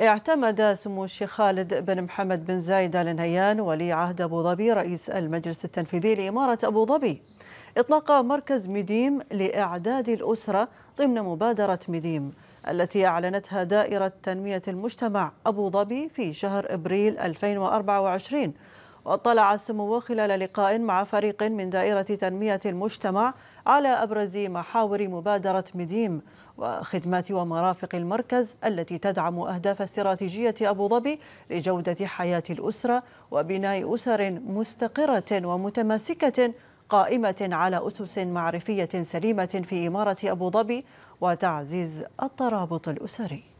اعتمد سمو الشيخ خالد بن محمد بن زايد ال نهيان ولي عهد ابو ظبي رئيس المجلس التنفيذي لاماره ابو ظبي اطلاق مركز مديم لاعداد الاسره ضمن مبادره مديم التي اعلنتها دائره تنميه المجتمع ابو ظبي في شهر ابريل 2024 واطلع سموه خلال لقاء مع فريق من دائرة تنمية المجتمع على أبرز محاور مبادرة مديم وخدمات ومرافق المركز التي تدعم أهداف استراتيجية أبو ظبي لجودة حياة الأسرة وبناء أسر مستقرة ومتماسكة قائمة على أسس معرفية سليمة في إمارة أبو ظبي وتعزيز الترابط الأسري